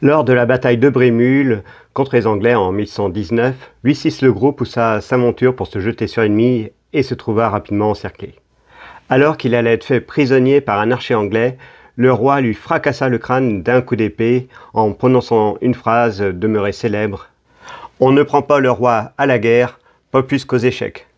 Lors de la bataille de Brémule contre les Anglais en 1119, VI le Gros poussa sa monture pour se jeter sur l'ennemi et se trouva rapidement encerclé. Alors qu'il allait être fait prisonnier par un archer anglais, le roi lui fracassa le crâne d'un coup d'épée en prononçant une phrase demeurée célèbre. On ne prend pas le roi à la guerre, pas plus qu'aux échecs.